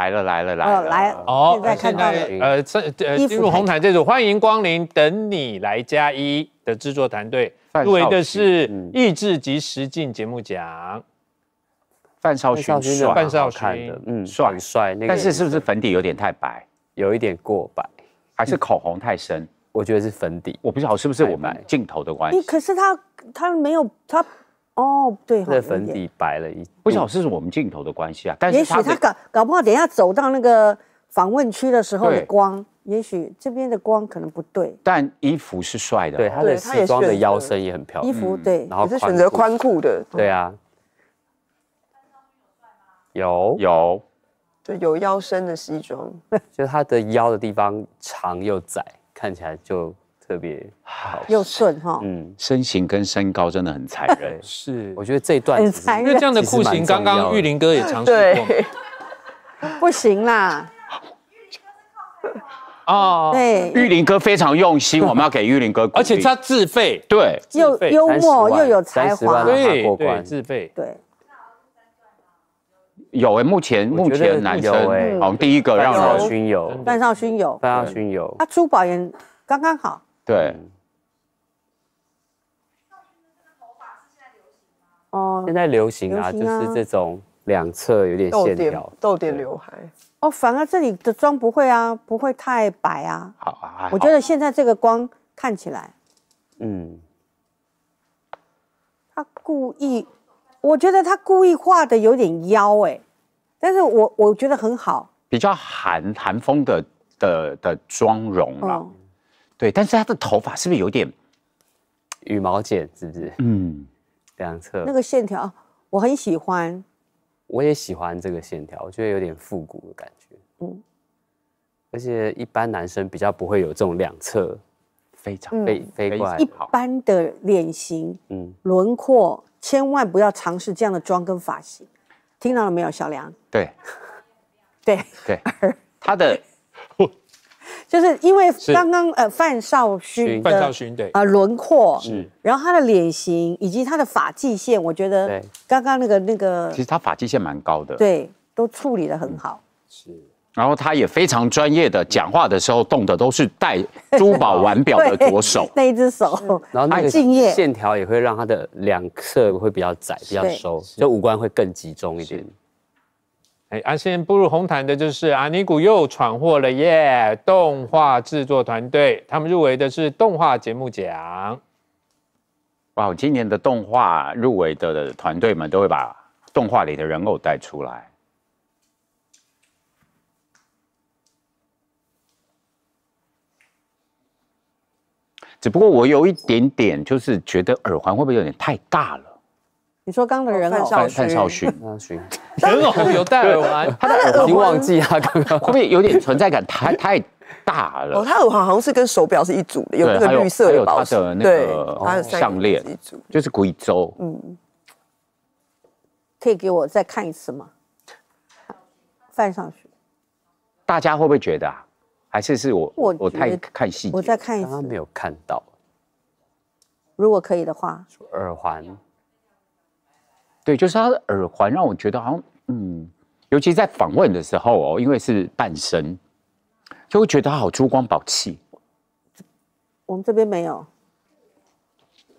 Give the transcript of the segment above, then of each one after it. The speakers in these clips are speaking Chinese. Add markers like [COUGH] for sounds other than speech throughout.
来了来了来了来哦！现在看到这呃，进入红毯这组，欢迎光临，等你来加一的制作团队入围的是意志及实境节目奖，范少帅，范少群，的，嗯，帅帅，但是是不是粉底有点太白，有一点过白，还是口红太深？我觉得是粉底，我不知道是不是我们镜头的关系。可是他他没有他。哦，对，那粉底白了一，不晓得是不是我们镜头的关系啊？但是也许他搞搞不好，等一下走到那个访问区的时候的光，也许这边的光可能不对。但衣服是帅的，对他的西装的腰身也很漂亮，衣服对，然后选择宽裤的，对啊，有有，对有腰身的西装，[LAUGHS] 就是他的腰的地方长又窄，看起来就。特别好又顺哈，嗯，身形跟身高真的很残忍，是，我觉得这一段很残忍，因为这样的酷刑，刚刚玉林哥也尝试过，[LAUGHS] 不行啦，哦，对，玉林哥非常用心，我们要给玉林哥而且他自费，对，又幽默又有才华，对对自费，对，有哎，目前目前有哎，好，我们第一个让邵勋有，范邵勋有，范邵勋有，他珠宝也刚刚好。对，哦，现在流行啊，就是这种两侧有点线条、逗点刘海。哦，反而这里的妆不会啊，不会太白啊。好啊，我觉得现在这个光看起来，嗯，他故意，我觉得他故意画的有点妖哎，但是我我觉得很好，比较韩韩风的的的妆容了。对，但是他的头发是不是有点羽毛剪？是不是？嗯，两侧那个线条我很喜欢，我也喜欢这个线条，我觉得有点复古的感觉。嗯，而且一般男生比较不会有这种两侧非常飞飞过来。一般的脸型、嗯轮廓，千万不要尝试这样的妆跟发型，听到了没有，小梁？对，对对，他的。就是因为刚刚呃范少勋范少勋对啊轮廓是，然后他的脸型以及他的发际线，我觉得刚刚那个那个其实他发际线蛮高的，对，都处理的很好是，然后他也非常专业的讲话的时候动的都是戴珠宝腕表的 [LAUGHS] 左手那一只手，然后那个线条也会让他的两侧会比较窄比较收，就五官会更集中一点。哎，阿信步入红毯的就是阿尼古，又闯祸了耶！动画制作团队，他们入围的是动画节目奖。哇，今年的动画入围的团队们都会把动画里的人偶带出来。只不过我有一点点，就是觉得耳环会不会有点太大了？你说刚刚的人看少旭，少旭，少 [LAUGHS] 人偶有戴耳环，[LAUGHS] 他的已经忘记他，刚刚 [LAUGHS] 会不会有点存在感太太大了？哦，他耳环好像是跟手表是一组的，有那个绿色的宝石，对，还有项链一组，就是贵州。嗯，可以给我再看一次吗？放上去，大家会不会觉得？啊？还是是我我我太看细节，我再看一次，他没有看到。如果可以的话，耳环。对，就是他的耳环让我觉得好像，嗯，尤其在访问的时候哦，因为是半身，就会觉得他好珠光宝气。我们这边没有，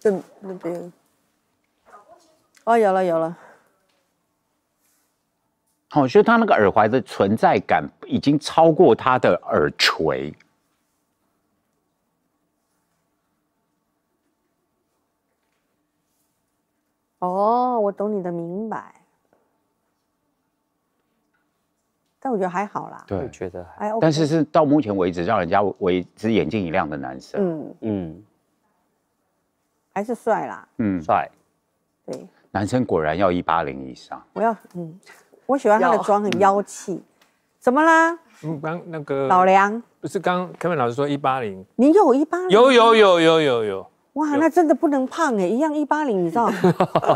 这那边，哦，有了有了，好，就他那个耳环的存在感已经超过他的耳垂。哦，我懂你的明白，但我觉得还好啦。对，觉得还。但是是到目前为止让人家为之眼睛一亮的男生。嗯嗯，还是帅啦。嗯，帅。对。男生果然要一八零以上。我要嗯，我喜欢他的妆很妖气。怎么啦？嗯，刚那个老梁不是刚凯文老师说一八零？你有一八零？有有有有有有。哇，那真的不能胖哎，一样一八零，你知道，[LAUGHS]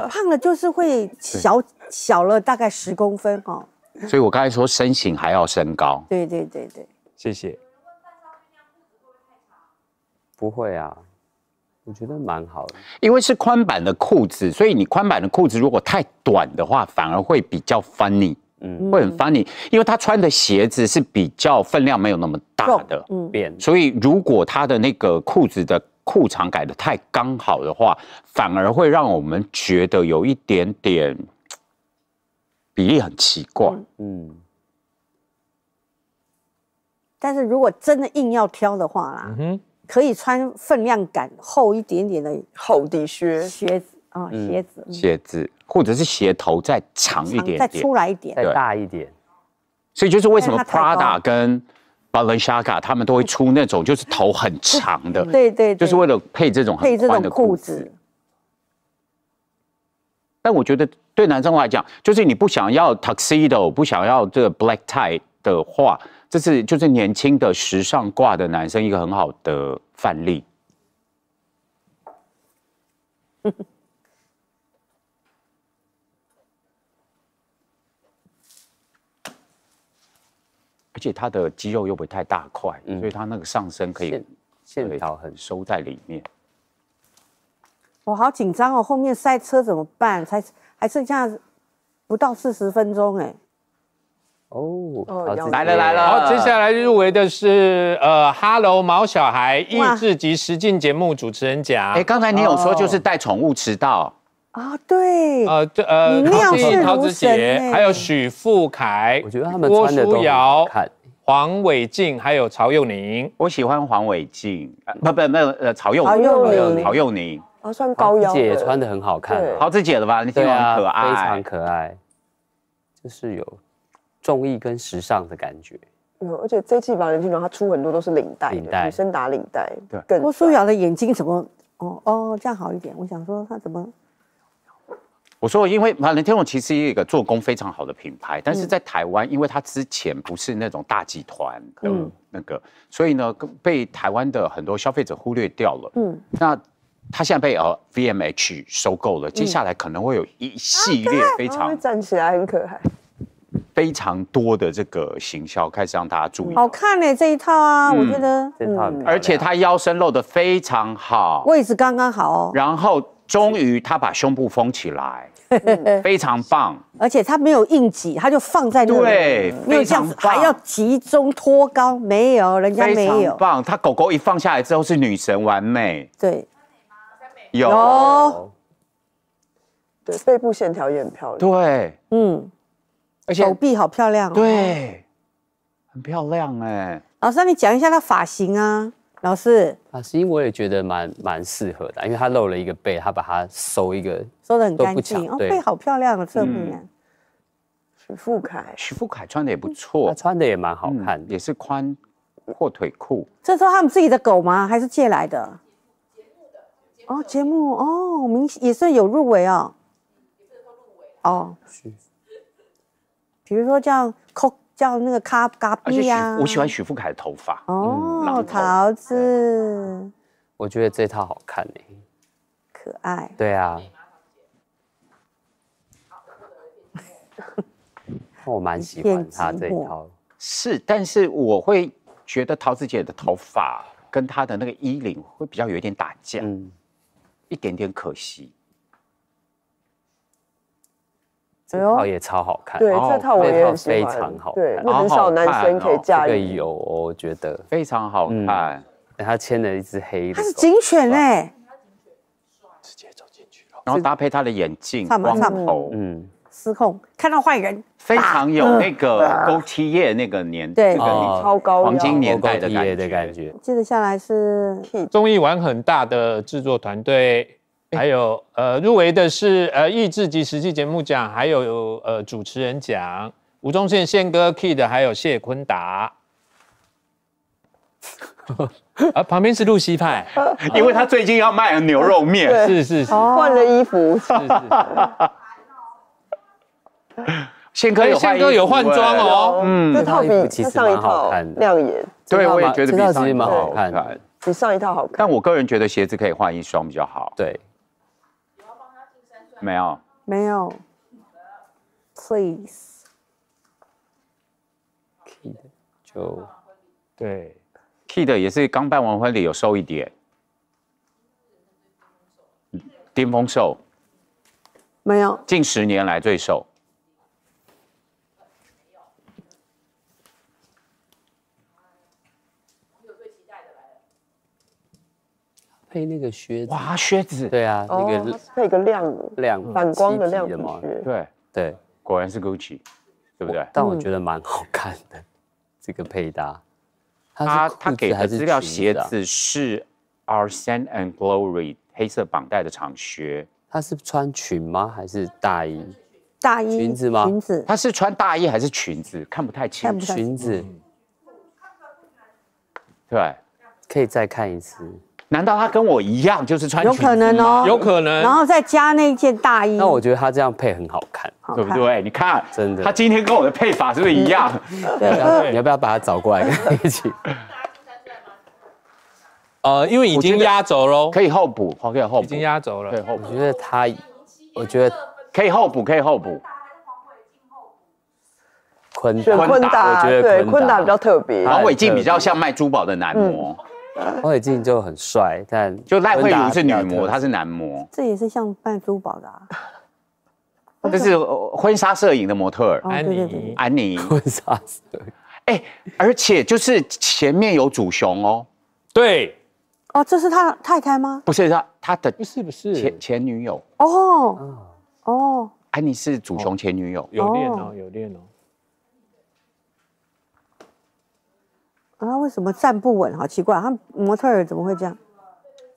胖了就是会小小了大概十公分哦。所以我刚才说身形还要身高，对对对对，谢谢。不会啊，我觉得蛮好的，因为是宽版的裤子，所以你宽版的裤子如果太短的话，反而会比较 funny。会很 funny，因为他穿的鞋子是比较分量没有那么大的，嗯，所以如果他的那个裤子的裤长改的太刚好的话，反而会让我们觉得有一点点比例很奇怪，嗯，但是如果真的硬要挑的话啦，可以穿分量感厚一点点的厚底靴靴子。鞋子，鞋子，或者是鞋头再长一点，再出来一点，再大一点。所以就是为什么 Prada 跟 Balenciaga 他们都会出那种就是头很长的，[LAUGHS] 对对，就是为了配这种配这种裤子。但我觉得对男生来讲，就是你不想要 tuxedo，不想要这个 black tie 的话，这是就是年轻的时尚挂的男生一个很好的范例。[LAUGHS] 而且它的肌肉又不会太大块，所以它那个上身可以线条很收在里面。我好紧张哦，后面塞车怎么办？才还剩下不到四十分钟哎。哦，来了来了，好，接下来入围的是呃，Hello 毛小孩益智及实境节目主持人贾。哎，刚才你有说就是带宠物迟到。啊，对，呃，对，呃，陶子、陶子姐，还有许富凯，我觉得他们穿的都好看。黄伟进还有曹佑宁，我喜欢黄伟进，不不，没有，呃，曹佑曹幼宁，曹佑宁，啊，算高腰，姐穿的很好看。桃子姐的吧，你听啊，非常可爱，就是有中意跟时尚的感觉。嗯，而且这季玩人听团》他出很多都是领带，领带女生打领带，对。郭书瑶的眼睛怎么？哦哦，这样好一点。我想说，他怎么？我说，因为马兰天王其实一个做工非常好的品牌，但是在台湾，因为它之前不是那种大集团的那个，所以呢被台湾的很多消费者忽略掉了。嗯，那它现在被呃 V M H 收购了，接下来可能会有一系列非常站起来很可爱，非常多的这个行销开始让大家注意。好看呢，这一套啊，我觉得，套、而且它腰身露的非常好，位置刚刚好。然后。终于，他把胸部封起来，非常棒。而且他没有硬挤，他就放在那。对，这样子，还要集中托高，没有人家没有。棒，他狗狗一放下来之后是女神，完美。对，有。对，背部线条也很漂亮。对，嗯，而且手臂好漂亮。对，很漂亮哎。老师，你讲一下他发型啊？老师，老师，因为我也觉得蛮蛮适合的，因为他露了一个背，他把它收一个，收得很干净，哦，背好漂亮啊，侧面，徐富凯，徐富凯穿的也不错，他穿的也蛮好看，也是宽阔腿裤。这是他们自己的狗吗？还是借来的？哦，节目哦，明也算有入围哦。哦，是，比如说这样。叫那个咖咖碧啊！我喜欢许富凯的头发哦，桃子，我觉得这套好看哎，可爱。对啊，[LAUGHS] 我蛮喜欢他这套。是，但是我会觉得桃子姐的头发跟她的那个衣领会比较有点打架，嗯，一点点可惜。然后也超好看，对，这套我也很喜欢，非常好，对，很少男生可以驾驭，有，我觉得非常好看，他牵了一只黑他是警犬哎，直接走进去了，然后搭配他的眼镜、光头，嗯，失控，看到坏人，非常有那个勾七叶那个年代，对，超高黄金年代的感觉，接着下来是综艺玩很大的制作团队。还有呃，入围的是呃，益智及实际节目奖，还有呃，主持人奖，吴宗宪宪哥 K 的，还有谢坤达。[LAUGHS] 啊，旁边是露西派，[LAUGHS] 因为他最近要卖牛肉面，是是是。换了衣服。是是宪哥哥宪哥有换装哦，嗯，这套比上一套亮眼。对，我也觉得比上一套好看，比上一套好看。但我个人觉得鞋子可以换一双比较好。对。没有，没有。Please，Kid 就对，Kid 也是刚办完婚礼有瘦一点，巅峰瘦，没有，近十年来最瘦。配那个靴子，哇，靴子，对啊，那个配个亮亮反光的亮的靴，对对，果然是 Gucci，对不对？但我觉得蛮好看的这个配搭。他他给的资料，鞋子是 Our Sand and Glory 黑色绑带的长靴。他是穿裙吗？还是大衣？大衣？裙子吗？裙子。他是穿大衣还是裙子？看不太清。楚，裙子。对，可以再看一次。难道他跟我一样，就是穿？有可能哦，有可能。然后再加那一件大衣，那我觉得他这样配很好看，对不对？你看，真的，他今天跟我的配法是不是一样？[LAUGHS] 对。你要不要把他找过来一起？[LAUGHS] 呃，因为已经压轴喽，可以候补，可以后补。已经压轴了，候补。我觉得他，我觉得可以候补，可以候补。坤坤达，我觉得坤达比较特别。黄伟进比较像卖珠宝的男模。黄 [LAUGHS] 伟晋就很帅，但就赖慧如是女模，她是男模。这也是像卖珠宝的，啊。[LAUGHS] 这是婚纱摄影的模特安妮，安 [LAUGHS] 妮婚纱影。哎，而且就是前面有祖雄哦，对，哦，这是他太太吗？不是他，他的不是不是前前女友哦，哦，安妮是祖雄前女友，有恋哦，有恋哦。啊，为什么站不稳？好奇怪！他模特儿怎么会这样？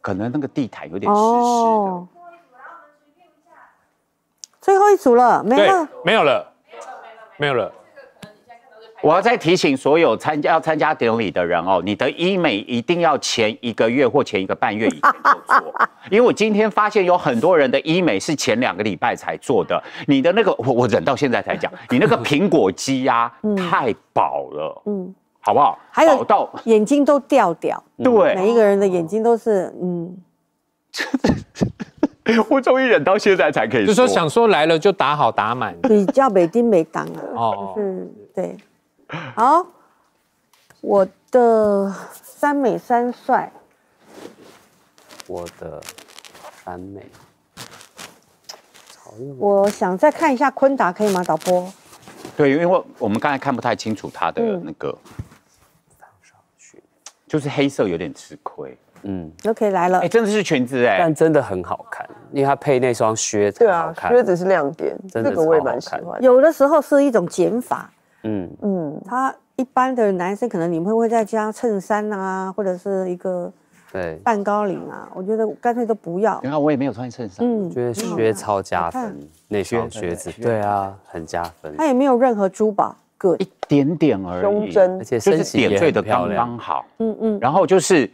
可能那个地毯有点湿湿的。最后一组了，没有？没有了，没有了。我要再提醒所有参加要参加典礼的人哦，你的医美一定要前一个月或前一个半月以前做，[LAUGHS] 因为我今天发现有很多人的医美是前两个礼拜才做的。你的那个，我我忍到现在才讲，你那个苹果肌啊，太薄了。嗯。好不好？还有 [LAUGHS] 眼睛都掉掉，[LAUGHS] 对，每一个人的眼睛都是嗯，[LAUGHS] 我终于忍到现在才可以，就说想说来了就打好打满，比较美丁美档啊。哦，是，对，好，我的三美三帅，我的三美，我想再看一下坤达可以吗？导播，对，因为我们刚才看不太清楚他的那个。就是黑色有点吃亏，嗯，OK 来了，哎，真的是裙子哎，但真的很好看，因为它配那双靴子对啊，靴子是亮点，真的蛮喜欢。有的时候是一种减法，嗯嗯，他一般的男生可能你们会会在加衬衫啊，或者是一个对半高领啊，我觉得干脆都不要。你看我也没有穿衬衫，嗯，觉得靴超加分，那双靴子对啊很加分，它也没有任何珠宝。一点点而已，而且身形刚刚好，嗯嗯，然后就是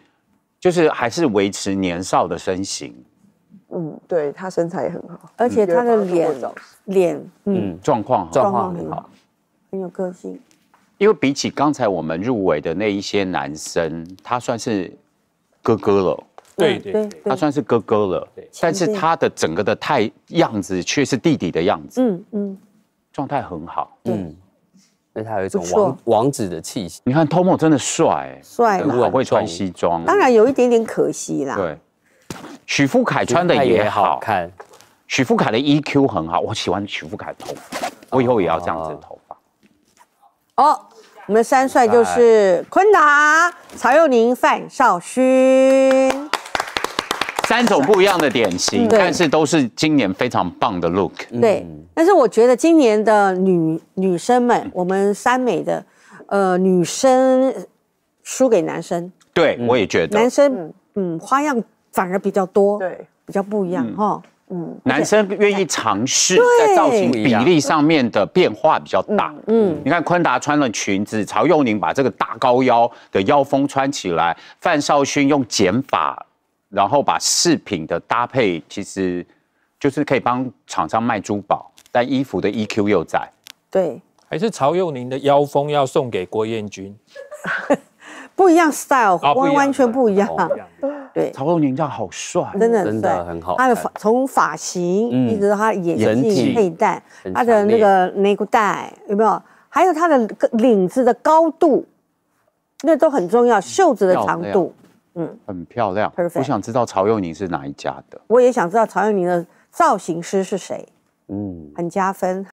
就是还是维持年少的身形。嗯，对他身材也很好，而且他的脸脸嗯状况状况很好，很有个性。因为比起刚才我们入围的那一些男生，他算是哥哥了。对对，他算是哥哥了，但是他的整个的太样子却是弟弟的样子。嗯嗯，状态很好。嗯。对他有一种王王子的气息。你看 t o m o 真的帅，帅，会穿西装。当然有一点点可惜啦。对，许富凯穿的也好看。许富凯的 EQ 很好，我喜欢许富凯头，我以后也要这样子头发。哦，我们三帅就是坤达、曹佑宁、范少勋。三种不一样的典型，但是都是今年非常棒的 look。对，但是我觉得今年的女女生们，我们三美的呃女生输给男生。对，我也觉得。男生嗯花样反而比较多，对，比较不一样哈。嗯。男生愿意尝试在造型比例上面的变化比较大。嗯。你看昆达穿了裙子，曹佑宁把这个大高腰的腰封穿起来，范少勋用减法。然后把饰品的搭配，其实就是可以帮厂商卖珠宝，但衣服的 EQ 又在。对，还是曹佑宁的腰封要送给郭彦君，[LAUGHS] 不一样 style，完完全不一样。对，曹佑宁这样好帅，真的真的很好。他的从发型一直到他眼镜佩戴，他的那个内裤带有没有？还有他的领子的高度，那都很重要。袖子的长度。嗯，很漂亮。perfect。我想知道曹佑宁是哪一家的？我也想知道曹佑宁的造型师是谁。嗯，很加分。